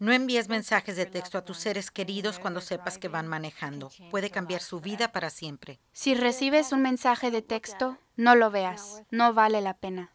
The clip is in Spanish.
No envíes mensajes de texto a tus seres queridos cuando sepas que van manejando. Puede cambiar su vida para siempre. Si recibes un mensaje de texto, no lo veas. No vale la pena.